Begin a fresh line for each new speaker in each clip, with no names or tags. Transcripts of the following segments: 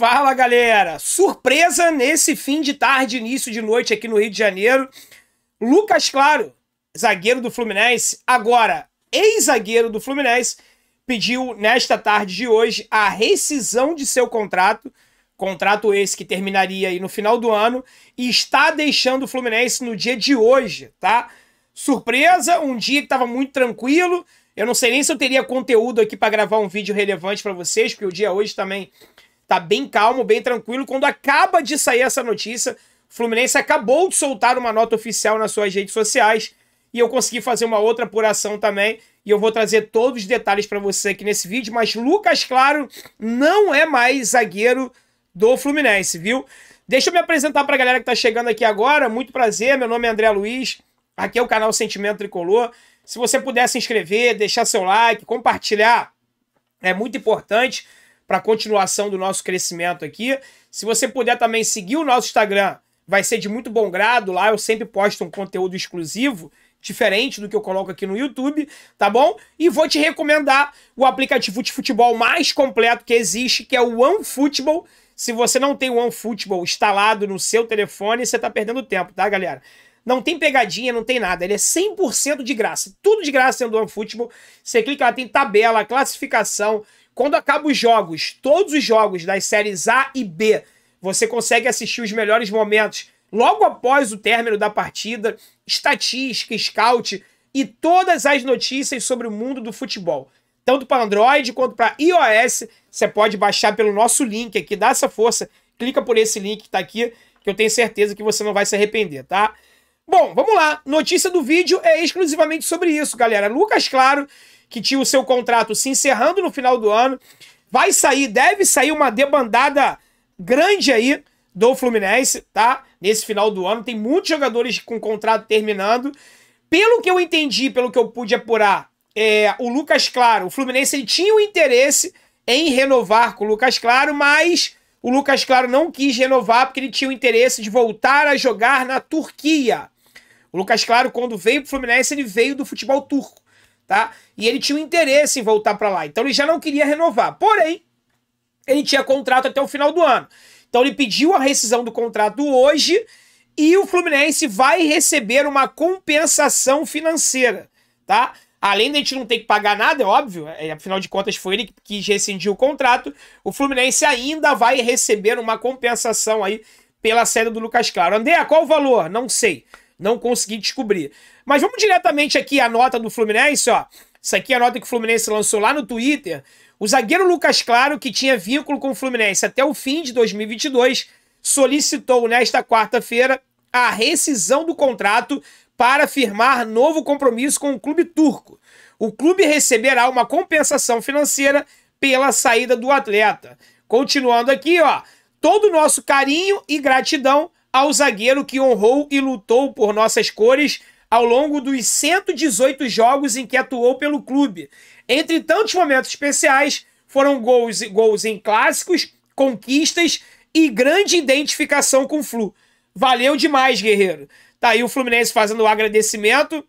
Fala galera! Surpresa nesse fim de tarde, início de noite aqui no Rio de Janeiro. Lucas Claro, zagueiro do Fluminense, agora ex-zagueiro do Fluminense, pediu nesta tarde de hoje a rescisão de seu contrato. Contrato esse que terminaria aí no final do ano e está deixando o Fluminense no dia de hoje, tá? Surpresa, um dia que estava muito tranquilo. Eu não sei nem se eu teria conteúdo aqui para gravar um vídeo relevante para vocês, porque o dia hoje também tá bem calmo, bem tranquilo. Quando acaba de sair essa notícia, o Fluminense acabou de soltar uma nota oficial nas suas redes sociais e eu consegui fazer uma outra apuração também. E eu vou trazer todos os detalhes para você aqui nesse vídeo. Mas Lucas Claro não é mais zagueiro do Fluminense, viu? Deixa eu me apresentar para a galera que está chegando aqui agora. Muito prazer, meu nome é André Luiz. Aqui é o canal Sentimento Tricolor. Se você puder se inscrever, deixar seu like, compartilhar, é muito importante para a continuação do nosso crescimento aqui. Se você puder também seguir o nosso Instagram, vai ser de muito bom grado. Lá eu sempre posto um conteúdo exclusivo, diferente do que eu coloco aqui no YouTube, tá bom? E vou te recomendar o aplicativo de futebol mais completo que existe, que é o OneFootball. Se você não tem o OneFootball instalado no seu telefone, você está perdendo tempo, tá, galera? Não tem pegadinha, não tem nada. Ele é 100% de graça. Tudo de graça dentro do OneFootball. Você clica lá, tem tabela, classificação, quando acabam os jogos, todos os jogos das séries A e B, você consegue assistir os melhores momentos logo após o término da partida, estatística, scout e todas as notícias sobre o mundo do futebol. Tanto para Android quanto para iOS, você pode baixar pelo nosso link aqui, dá essa força, clica por esse link que está aqui, que eu tenho certeza que você não vai se arrepender, tá? Bom, vamos lá. Notícia do vídeo é exclusivamente sobre isso, galera. Lucas Claro que tinha o seu contrato se encerrando no final do ano. Vai sair, deve sair uma debandada grande aí do Fluminense, tá? Nesse final do ano. Tem muitos jogadores com contrato terminando. Pelo que eu entendi, pelo que eu pude apurar, é, o Lucas Claro, o Fluminense ele tinha o um interesse em renovar com o Lucas Claro, mas o Lucas Claro não quis renovar porque ele tinha o interesse de voltar a jogar na Turquia. O Lucas Claro, quando veio para o Fluminense, ele veio do futebol turco tá? E ele tinha um interesse em voltar para lá, então ele já não queria renovar. Porém, ele tinha contrato até o final do ano. Então ele pediu a rescisão do contrato hoje e o Fluminense vai receber uma compensação financeira, tá? Além de a gente não ter que pagar nada, é óbvio, é, afinal de contas foi ele que rescindiu o contrato, o Fluminense ainda vai receber uma compensação aí pela saída do Lucas Claro. André, qual o valor? Não sei. Não consegui descobrir. Mas vamos diretamente aqui à nota do Fluminense, ó. Isso aqui é a nota que o Fluminense lançou lá no Twitter. O zagueiro Lucas Claro, que tinha vínculo com o Fluminense até o fim de 2022, solicitou nesta quarta-feira a rescisão do contrato para firmar novo compromisso com o clube turco. O clube receberá uma compensação financeira pela saída do atleta. Continuando aqui, ó. Todo o nosso carinho e gratidão ao zagueiro que honrou e lutou por nossas cores ao longo dos 118 jogos em que atuou pelo clube. Entre tantos momentos especiais, foram gols, gols em clássicos, conquistas e grande identificação com o Flu. Valeu demais, guerreiro. Tá aí o Fluminense fazendo o agradecimento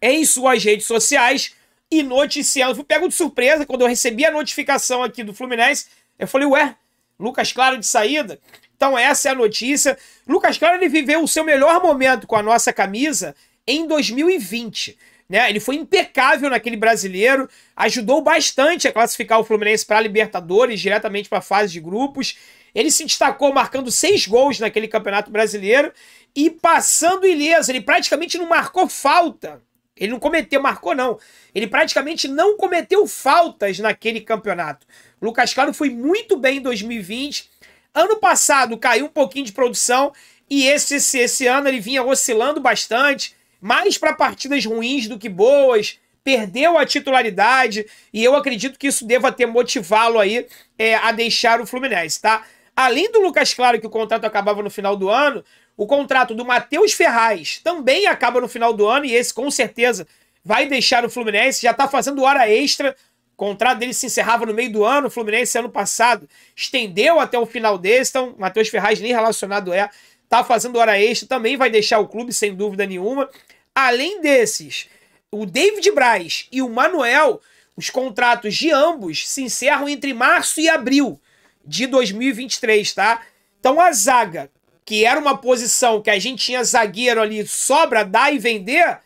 em suas redes sociais e noticiando. Fui pego de surpresa quando eu recebi a notificação aqui do Fluminense. Eu falei, ué, Lucas Claro de saída? Então essa é a notícia. Lucas Claro ele viveu o seu melhor momento com a nossa camisa em 2020. Né? Ele foi impecável naquele brasileiro, ajudou bastante a classificar o Fluminense para a Libertadores, diretamente para a fase de grupos. Ele se destacou marcando seis gols naquele Campeonato Brasileiro e passando ileso. Ele praticamente não marcou falta. Ele não cometeu, marcou não. Ele praticamente não cometeu faltas naquele campeonato. O Lucas Claro foi muito bem em 2020 Ano passado caiu um pouquinho de produção e esse, esse, esse ano ele vinha oscilando bastante, mais para partidas ruins do que boas, perdeu a titularidade e eu acredito que isso deva ter motivá-lo aí é, a deixar o Fluminense, tá? Além do Lucas Claro, que o contrato acabava no final do ano, o contrato do Matheus Ferraz também acaba no final do ano e esse com certeza vai deixar o Fluminense, já está fazendo hora extra contrato dele se encerrava no meio do ano, o Fluminense ano passado estendeu até o final desse, então Matheus Ferraz nem relacionado é, tá fazendo hora extra, também vai deixar o clube sem dúvida nenhuma. Além desses, o David Braz e o Manuel, os contratos de ambos se encerram entre março e abril de 2023, tá? Então a zaga, que era uma posição que a gente tinha zagueiro ali, sobra, dá e vender,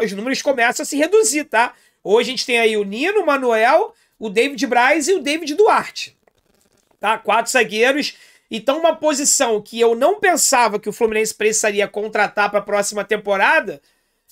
os números começam a se reduzir, tá? Hoje a gente tem aí o Nino, o Manuel, o David Braz e o David Duarte. Tá? Quatro zagueiros. Então, uma posição que eu não pensava que o Fluminense precisaria contratar para a próxima temporada,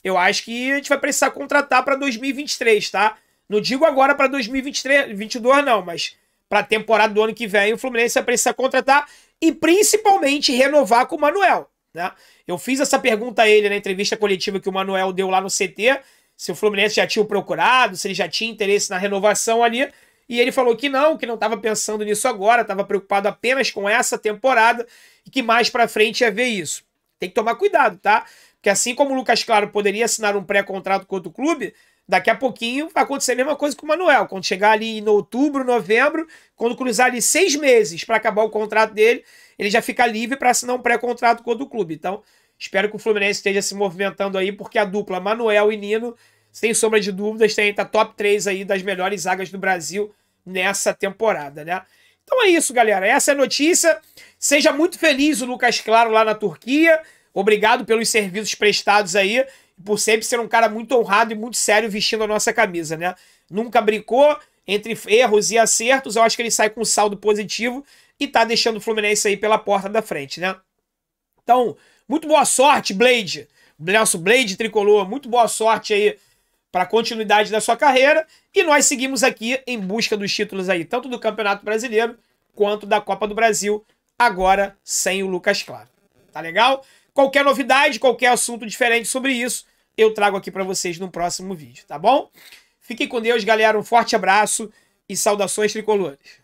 eu acho que a gente vai precisar contratar para 2023, tá? Não digo agora para 2022, não, mas para a temporada do ano que vem, o Fluminense vai precisar contratar e principalmente renovar com o Manuel. Né? Eu fiz essa pergunta a ele na entrevista coletiva que o Manuel deu lá no CT se o Fluminense já tinha o procurado, se ele já tinha interesse na renovação ali. E ele falou que não, que não estava pensando nisso agora, estava preocupado apenas com essa temporada e que mais para frente ia ver isso. Tem que tomar cuidado, tá? Porque assim como o Lucas Claro poderia assinar um pré-contrato com outro clube, daqui a pouquinho vai acontecer a mesma coisa com o Manuel. Quando chegar ali em outubro, novembro, quando cruzar ali seis meses para acabar o contrato dele, ele já fica livre para assinar um pré-contrato com outro clube. Então, Espero que o Fluminense esteja se movimentando aí, porque a dupla Manuel e Nino, sem sombra de dúvidas, tem a tá top 3 aí das melhores zagas do Brasil nessa temporada, né? Então é isso, galera. Essa é a notícia. Seja muito feliz o Lucas Claro lá na Turquia. Obrigado pelos serviços prestados aí. Por sempre ser um cara muito honrado e muito sério vestindo a nossa camisa, né? Nunca brincou. Entre erros e acertos, eu acho que ele sai com um saldo positivo e tá deixando o Fluminense aí pela porta da frente, né? Então, muito boa sorte, Blade. Nosso Blade tricolor, muito boa sorte aí para a continuidade da sua carreira. E nós seguimos aqui em busca dos títulos aí, tanto do Campeonato Brasileiro quanto da Copa do Brasil, agora sem o Lucas Claro. Tá legal? Qualquer novidade, qualquer assunto diferente sobre isso, eu trago aqui para vocês no próximo vídeo, tá bom? Fiquem com Deus, galera. Um forte abraço e saudações tricolores.